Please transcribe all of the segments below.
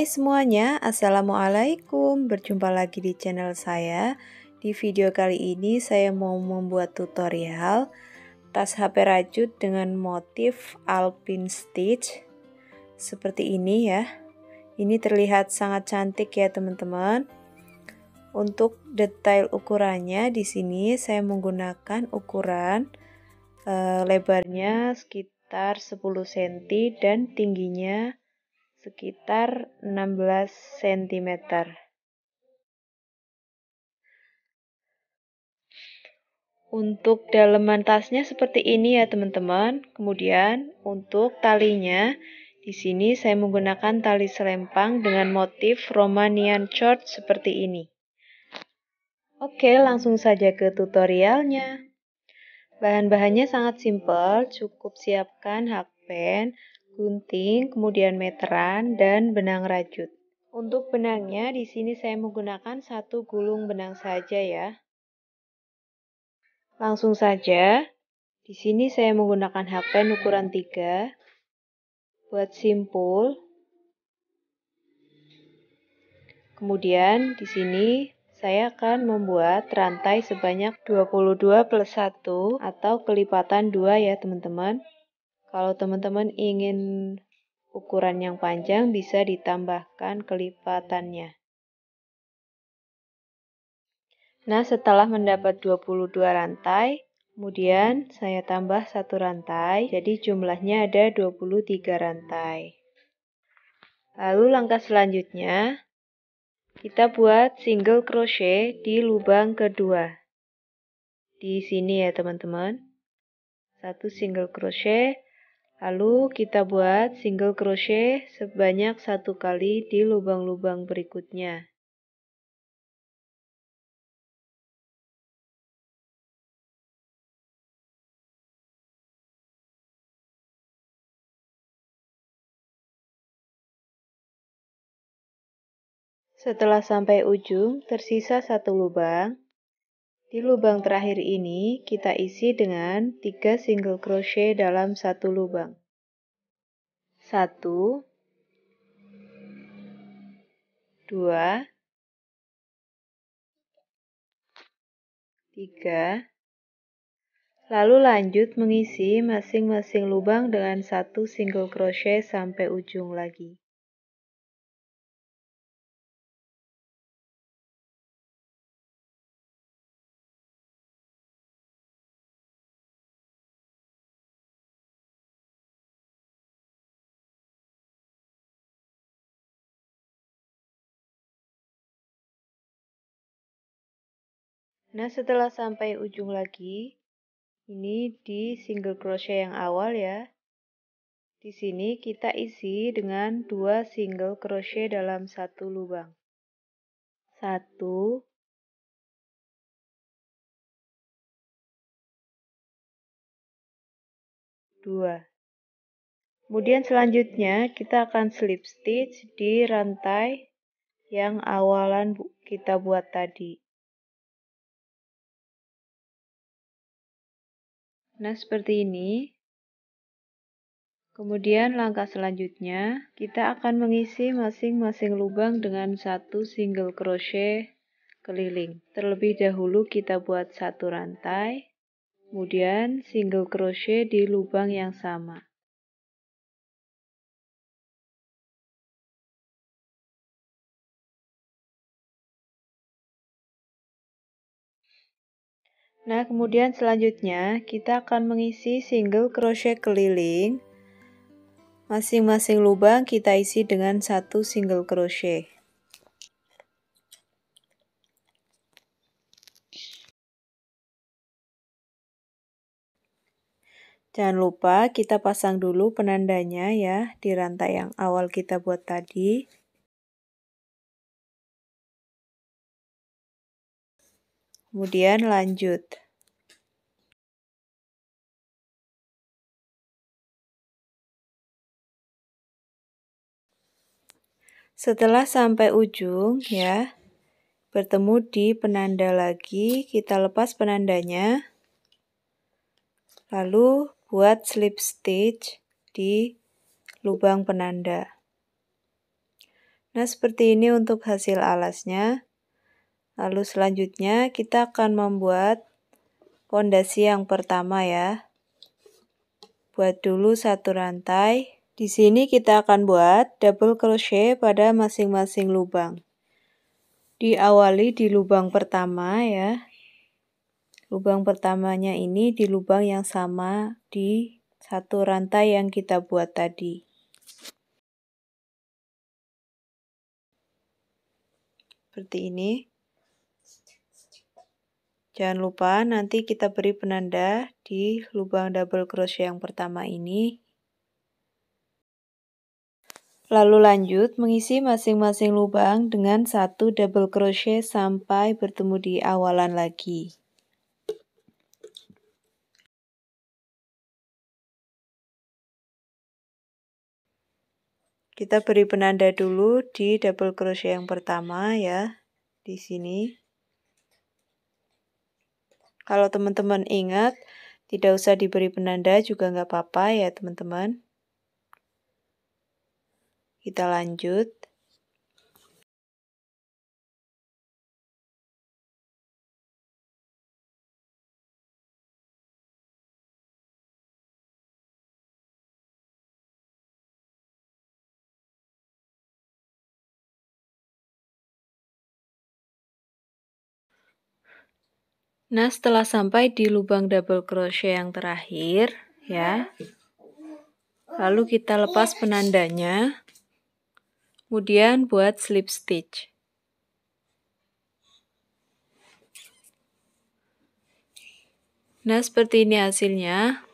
Hai semuanya, Assalamualaikum Berjumpa lagi di channel saya Di video kali ini saya mau membuat tutorial Tas HP rajut dengan motif Alpine Stitch Seperti ini ya Ini terlihat sangat cantik ya teman-teman Untuk detail ukurannya di sini saya menggunakan ukuran e, Lebarnya sekitar 10 cm dan tingginya sekitar 16 cm. Untuk daleman tasnya seperti ini ya teman-teman. Kemudian untuk talinya, di sini saya menggunakan tali selempang dengan motif Romanian short seperti ini. Oke, langsung saja ke tutorialnya. Bahan-bahannya sangat simpel, cukup siapkan hakpen, gunting, kemudian meteran, dan benang rajut. Untuk benangnya, di sini saya menggunakan satu gulung benang saja ya. Langsung saja, di sini saya menggunakan hakpen ukuran 3. Buat simpul. Kemudian di sini saya akan membuat rantai sebanyak 22 plus 1 atau kelipatan 2 ya teman-teman. Kalau teman-teman ingin ukuran yang panjang bisa ditambahkan kelipatannya. Nah, setelah mendapat 22 rantai, kemudian saya tambah satu rantai, jadi jumlahnya ada 23 rantai. Lalu langkah selanjutnya, kita buat single crochet di lubang kedua. Di sini ya, teman-teman. Satu single crochet Lalu kita buat single crochet sebanyak satu kali di lubang-lubang berikutnya. Setelah sampai ujung, tersisa satu lubang, di lubang terakhir ini, kita isi dengan 3 single crochet dalam satu lubang. 1 2 3 Lalu lanjut mengisi masing-masing lubang dengan satu single crochet sampai ujung lagi. Nah, setelah sampai ujung lagi, ini di single crochet yang awal ya. Di sini kita isi dengan dua single crochet dalam satu lubang. Satu, dua. Kemudian selanjutnya kita akan slip stitch di rantai yang awalan kita buat tadi. Nah, seperti ini. Kemudian langkah selanjutnya, kita akan mengisi masing-masing lubang dengan satu single crochet keliling. Terlebih dahulu kita buat satu rantai, kemudian single crochet di lubang yang sama. Nah, kemudian selanjutnya kita akan mengisi single crochet keliling. Masing-masing lubang kita isi dengan satu single crochet. Jangan lupa kita pasang dulu penandanya ya di rantai yang awal kita buat tadi. Kemudian lanjut. Setelah sampai ujung ya, bertemu di penanda lagi, kita lepas penandanya. Lalu buat slip stitch di lubang penanda. Nah, seperti ini untuk hasil alasnya. Lalu selanjutnya kita akan membuat pondasi yang pertama ya. Buat dulu satu rantai. Di sini kita akan buat double crochet pada masing-masing lubang. Diawali di lubang pertama ya. Lubang pertamanya ini di lubang yang sama di satu rantai yang kita buat tadi. Seperti ini. Jangan lupa nanti kita beri penanda di lubang double crochet yang pertama ini. Lalu lanjut mengisi masing-masing lubang dengan satu double crochet sampai bertemu di awalan lagi. Kita beri penanda dulu di double crochet yang pertama ya, di sini. Kalau teman-teman ingat, tidak usah diberi penanda juga nggak apa-apa ya teman-teman. Kita lanjut. Nah, setelah sampai di lubang double crochet yang terakhir, ya. Lalu kita lepas penandanya. Kemudian buat slip stitch. Nah, seperti ini hasilnya.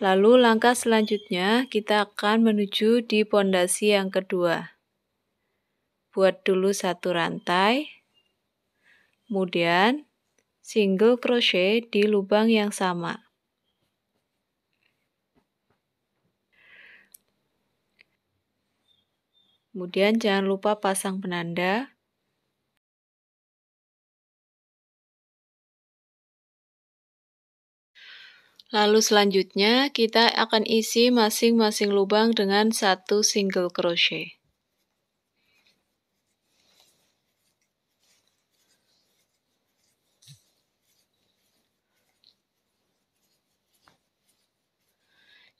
Lalu langkah selanjutnya kita akan menuju di pondasi yang kedua. Buat dulu satu rantai. Kemudian single crochet di lubang yang sama. Kemudian jangan lupa pasang penanda. Lalu selanjutnya kita akan isi masing-masing lubang dengan satu single crochet.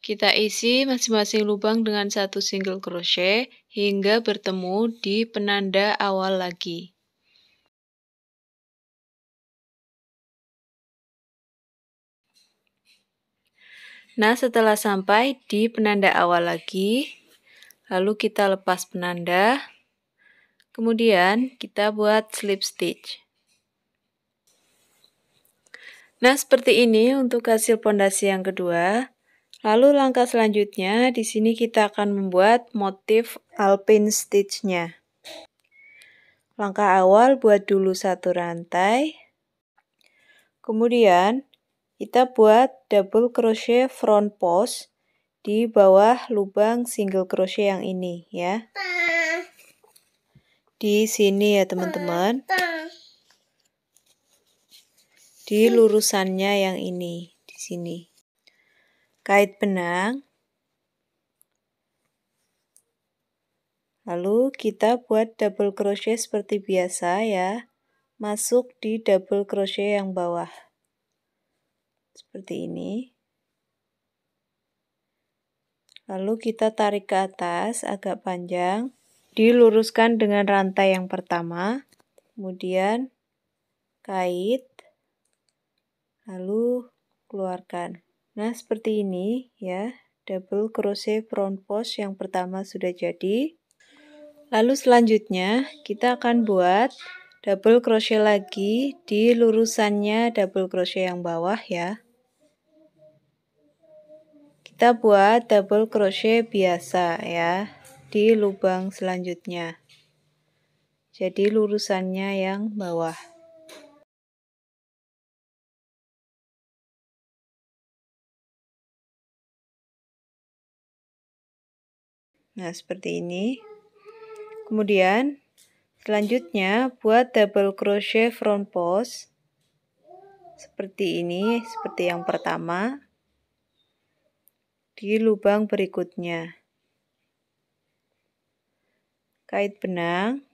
Kita isi masing-masing lubang dengan satu single crochet hingga bertemu di penanda awal lagi. Nah, setelah sampai di penanda awal lagi, lalu kita lepas penanda, kemudian kita buat slip stitch. Nah, seperti ini untuk hasil pondasi yang kedua. Lalu langkah selanjutnya, di sini kita akan membuat motif alpin stitch-nya. Langkah awal buat dulu satu rantai. Kemudian kita buat double crochet front post di bawah lubang single crochet yang ini ya. Di sini ya teman-teman. Di lurusannya yang ini, di sini kait benang. Lalu kita buat double crochet seperti biasa ya. Masuk di double crochet yang bawah. Seperti ini. Lalu kita tarik ke atas agak panjang. Diluruskan dengan rantai yang pertama. Kemudian kait. Lalu keluarkan. Nah, seperti ini ya. Double crochet front post yang pertama sudah jadi. Lalu selanjutnya kita akan buat double crochet lagi di lurusannya double crochet yang bawah ya. Kita buat double crochet biasa ya di lubang selanjutnya. Jadi lurusannya yang bawah. Nah, seperti ini. Kemudian, selanjutnya buat double crochet front post seperti ini, seperti yang pertama di lubang berikutnya. Kait benang,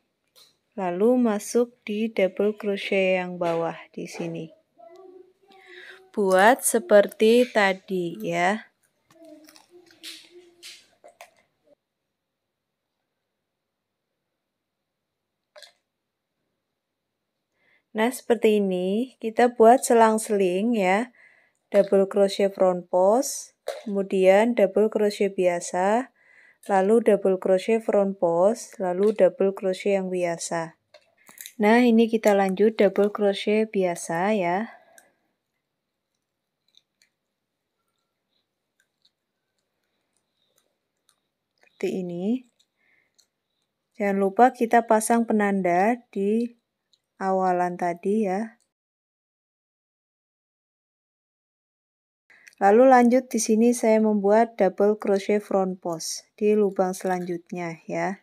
lalu masuk di double crochet yang bawah di sini. Buat seperti tadi ya. Nah, seperti ini kita buat selang-seling ya. Double crochet front post, kemudian double crochet biasa, lalu double crochet front post, lalu double crochet yang biasa. Nah, ini kita lanjut double crochet biasa ya. Seperti ini. Jangan lupa kita pasang penanda di awalan tadi ya. Lalu lanjut di sini saya membuat double crochet front post di lubang selanjutnya ya.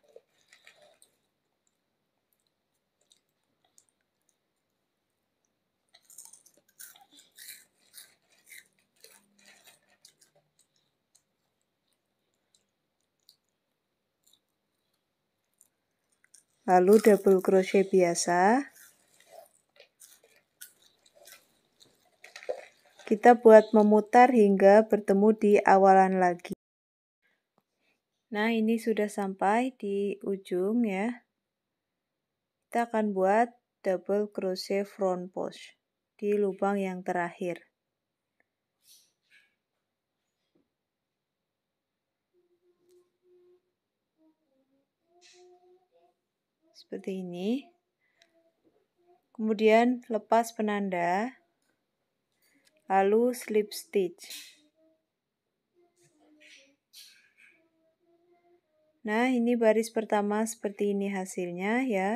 Lalu double crochet biasa Kita buat memutar hingga bertemu di awalan lagi. Nah, ini sudah sampai di ujung ya. Kita akan buat double crochet front post di lubang yang terakhir. Seperti ini. Kemudian lepas penanda lalu slip stitch. Nah, ini baris pertama seperti ini hasilnya ya.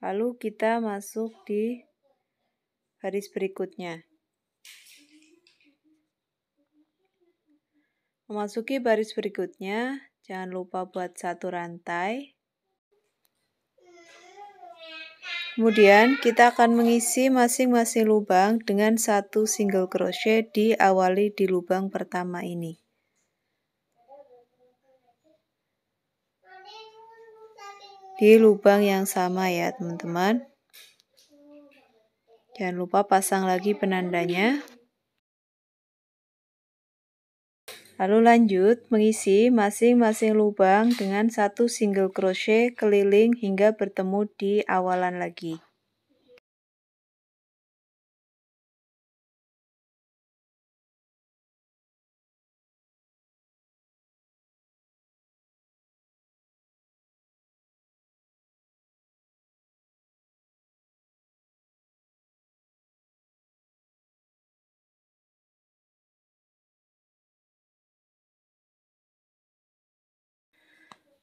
Lalu kita masuk di baris berikutnya. Memasuki baris berikutnya, jangan lupa buat satu rantai. Kemudian kita akan mengisi masing-masing lubang dengan satu single crochet diawali di lubang pertama ini. Di lubang yang sama ya teman-teman. Jangan lupa pasang lagi penandanya. Lalu lanjut, mengisi masing-masing lubang dengan satu single crochet keliling hingga bertemu di awalan lagi.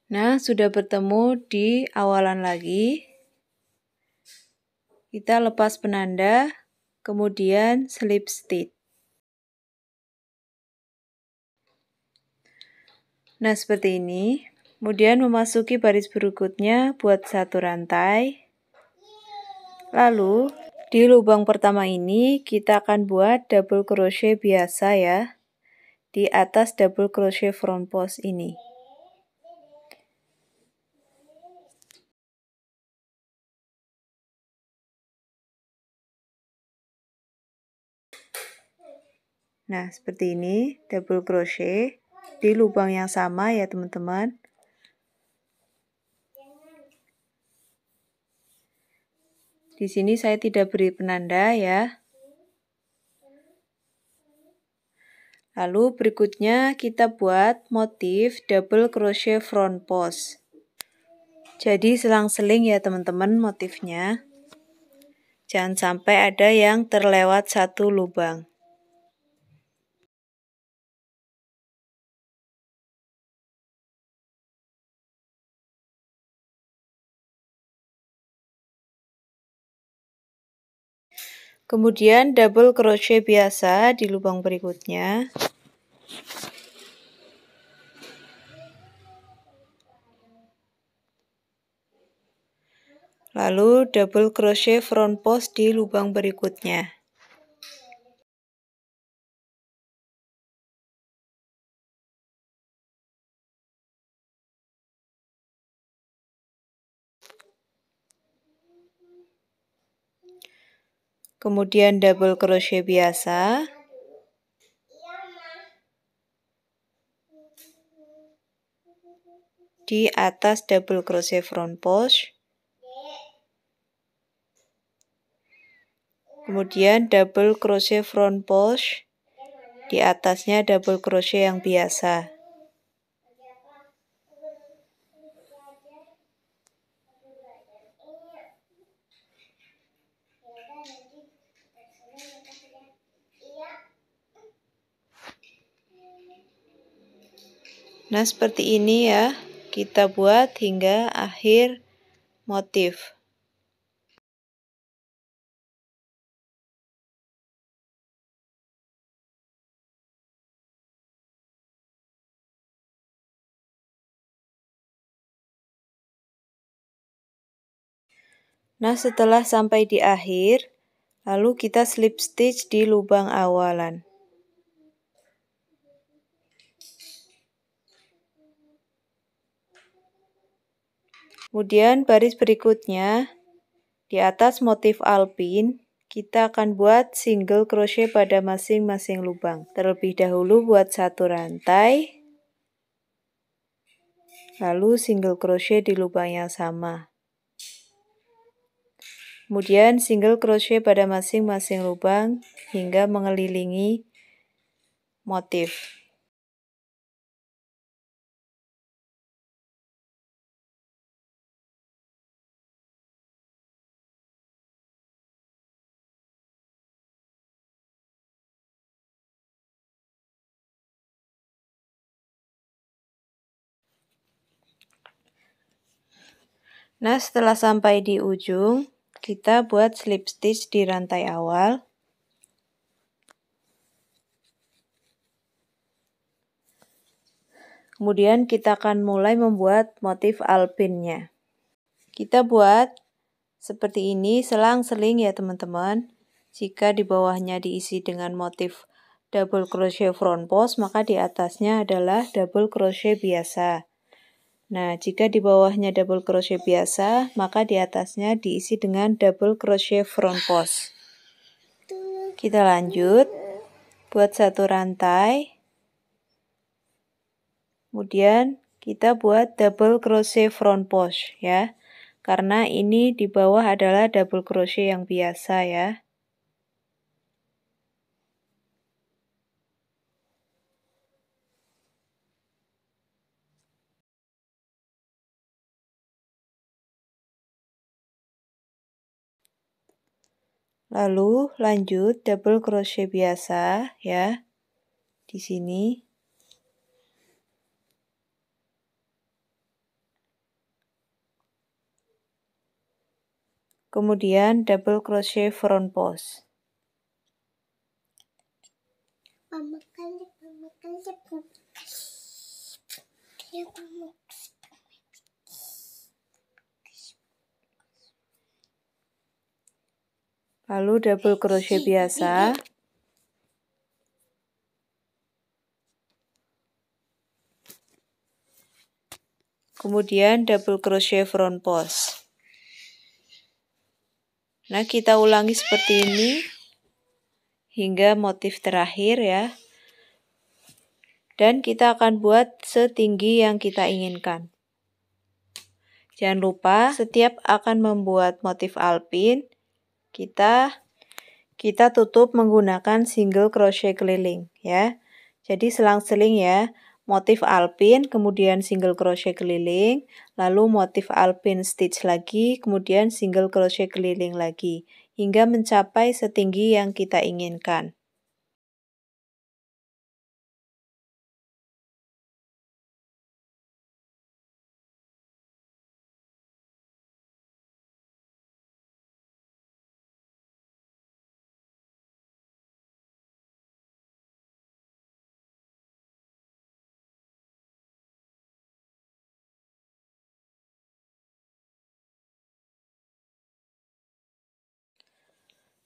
Nah, sudah bertemu di awalan lagi. Kita lepas penanda, kemudian slip stitch. Nah, seperti ini. Kemudian memasuki baris berikutnya buat satu rantai. Lalu, di lubang pertama ini kita akan buat double crochet biasa ya. Di atas double crochet front post ini. Nah, seperti ini, double crochet di lubang yang sama ya, teman-teman. Di sini saya tidak beri penanda ya. Lalu berikutnya kita buat motif double crochet front post. Jadi selang-seling ya teman-teman motifnya. Jangan sampai ada yang terlewat satu lubang. kemudian double crochet biasa di lubang berikutnya lalu double crochet front post di lubang berikutnya kemudian double crochet biasa di atas double crochet front post kemudian double crochet front post di atasnya double crochet yang biasa Nah, seperti ini ya. Kita buat hingga akhir motif. Nah, setelah sampai di akhir, lalu kita slip stitch di lubang awalan. Kemudian baris berikutnya, di atas motif alpin, kita akan buat single crochet pada masing-masing lubang. Terlebih dahulu buat satu rantai, lalu single crochet di lubang yang sama. Kemudian single crochet pada masing-masing lubang hingga mengelilingi motif. Nah, setelah sampai di ujung, kita buat slip stitch di rantai awal. Kemudian kita akan mulai membuat motif alpinnya. Kita buat seperti ini selang-seling ya teman-teman. Jika di bawahnya diisi dengan motif double crochet front post, maka di atasnya adalah double crochet biasa. Nah, jika di bawahnya double crochet biasa, maka di atasnya diisi dengan double crochet front post. Kita lanjut. Buat satu rantai. Kemudian kita buat double crochet front post ya. Karena ini di bawah adalah double crochet yang biasa ya. Lalu lanjut double crochet biasa ya. Di sini. Kemudian double crochet front post. Mama kan, mama kan, lalu double crochet biasa kemudian double crochet front post nah kita ulangi seperti ini hingga motif terakhir ya dan kita akan buat setinggi yang kita inginkan jangan lupa setiap akan membuat motif alpin kita kita tutup menggunakan single crochet keliling ya. Jadi selang-seling ya, motif alpin, kemudian single crochet keliling, lalu motif alpin stitch lagi, kemudian single crochet keliling lagi hingga mencapai setinggi yang kita inginkan.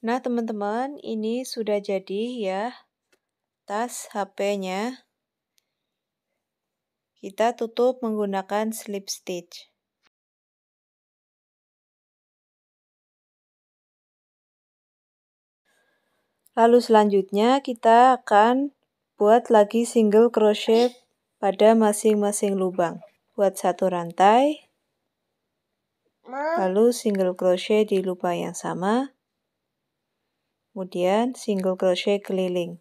Nah, teman-teman, ini sudah jadi ya tas HP-nya. Kita tutup menggunakan slip stitch. Lalu selanjutnya kita akan buat lagi single crochet pada masing-masing lubang. Buat satu rantai, lalu single crochet di lubang yang sama, kemudian single crochet keliling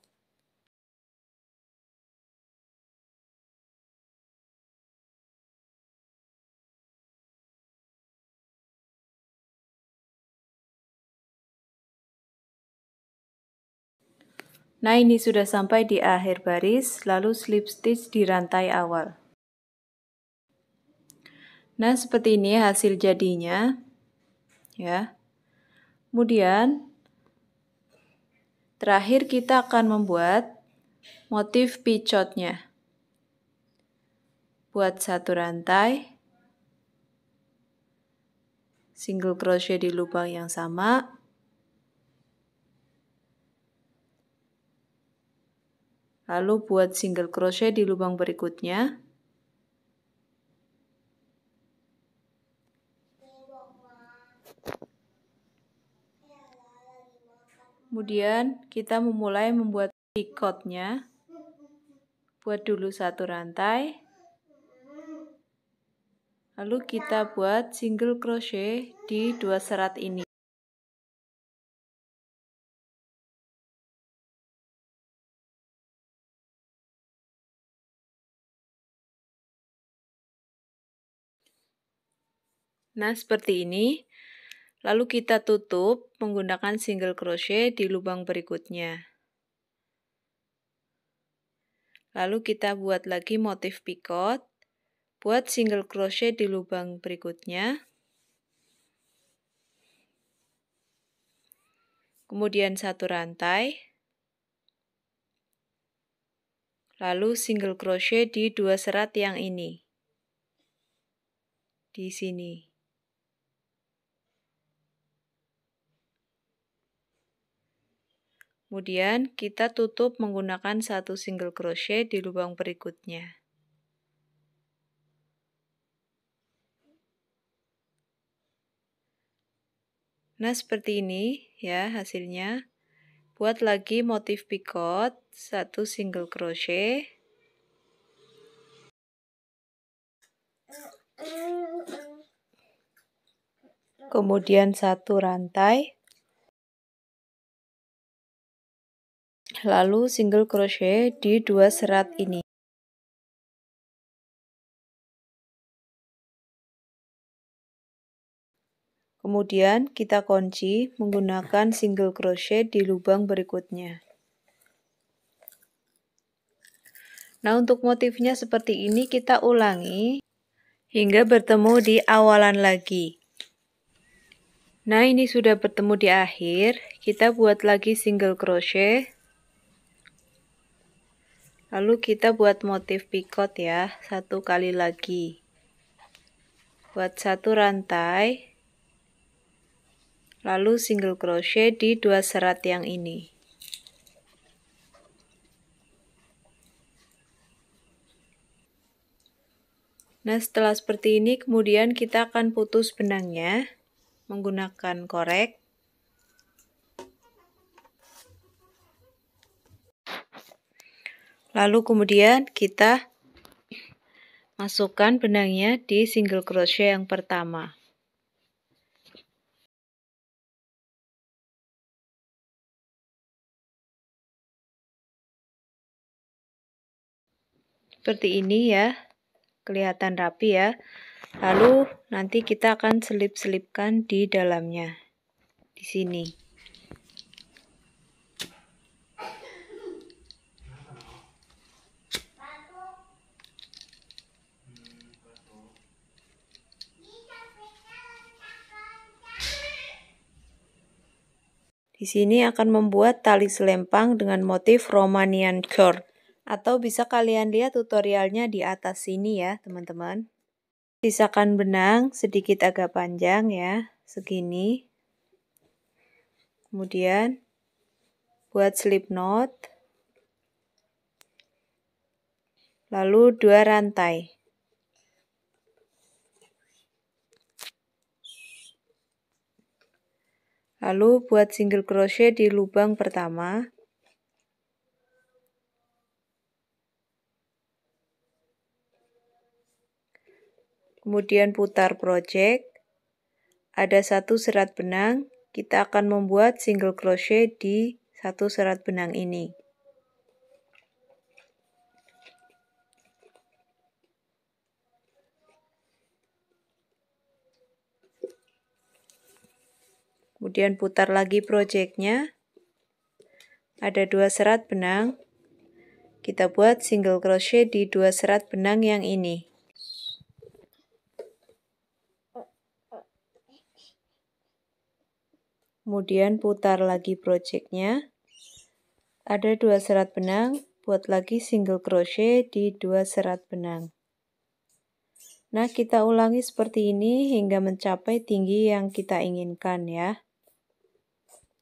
Nah ini sudah sampai di akhir baris, lalu slip stitch di rantai awal. Nah seperti ini hasil jadinya. ya. Kemudian Terakhir kita akan membuat motif picotnya. Buat satu rantai, single crochet di lubang yang sama, lalu buat single crochet di lubang berikutnya, Kemudian kita memulai membuat picotnya. Buat dulu satu rantai. Lalu kita buat single crochet di dua serat ini. Nah, seperti ini. Lalu kita tutup menggunakan single crochet di lubang berikutnya. Lalu kita buat lagi motif picot. Buat single crochet di lubang berikutnya. Kemudian satu rantai. Lalu single crochet di dua serat yang ini. Di sini. Kemudian kita tutup menggunakan satu single crochet di lubang berikutnya. Nah, seperti ini ya hasilnya. Buat lagi motif picot, satu single crochet. Kemudian satu rantai. lalu single crochet di dua serat ini. Kemudian kita kunci menggunakan single crochet di lubang berikutnya. Nah, untuk motifnya seperti ini kita ulangi hingga bertemu di awalan lagi. Nah, ini sudah bertemu di akhir, kita buat lagi single crochet lalu kita buat motif picot ya satu kali lagi buat satu rantai lalu single crochet di dua serat yang ini Nah, setelah seperti ini, kemudian kita akan putus benangnya menggunakan korek. Lalu kemudian kita masukkan benangnya di single crochet yang pertama. Seperti ini ya, kelihatan rapi ya. Lalu nanti kita akan selip-selipkan di dalamnya, di sini. Di sini akan membuat tali selempang dengan motif Romanian cord. Atau bisa kalian lihat tutorialnya di atas sini ya teman-teman. Sisakan benang sedikit agak panjang ya, segini. Kemudian buat slip knot. Lalu dua rantai. Lalu buat single crochet di lubang pertama. Kemudian putar project. Ada satu serat benang, kita akan membuat single crochet di satu serat benang ini. kemudian putar lagi projectnya ada dua serat benang kita buat single crochet di dua serat benang yang ini kemudian putar lagi projectnya ada dua serat benang buat lagi single crochet di dua serat benang Nah, kita ulangi seperti ini hingga mencapai tinggi yang kita inginkan ya.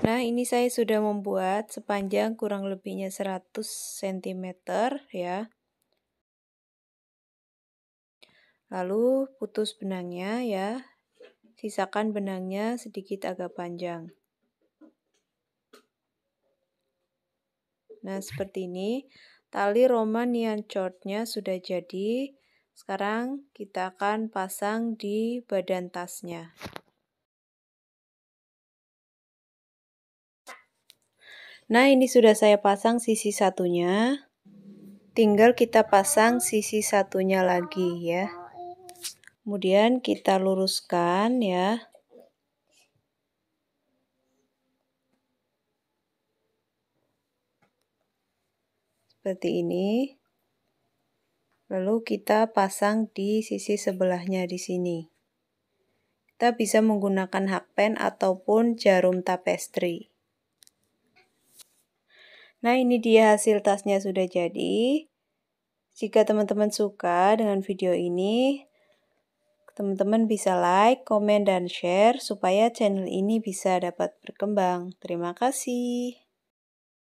Nah, ini saya sudah membuat sepanjang kurang lebihnya 100 cm ya. Lalu putus benangnya ya. Sisakan benangnya sedikit agak panjang. Nah, seperti ini. Tali Romanian chordnya sudah jadi. Sekarang kita akan pasang di badan tasnya. Nah, ini sudah saya pasang sisi satunya. Tinggal kita pasang sisi satunya lagi ya. Kemudian kita luruskan ya. Seperti ini. Lalu kita pasang di sisi sebelahnya di sini. Kita bisa menggunakan hakpen ataupun jarum tapestri. Nah ini dia hasil tasnya sudah jadi. Jika teman-teman suka dengan video ini, teman-teman bisa like, komen, dan share supaya channel ini bisa dapat berkembang. Terima kasih.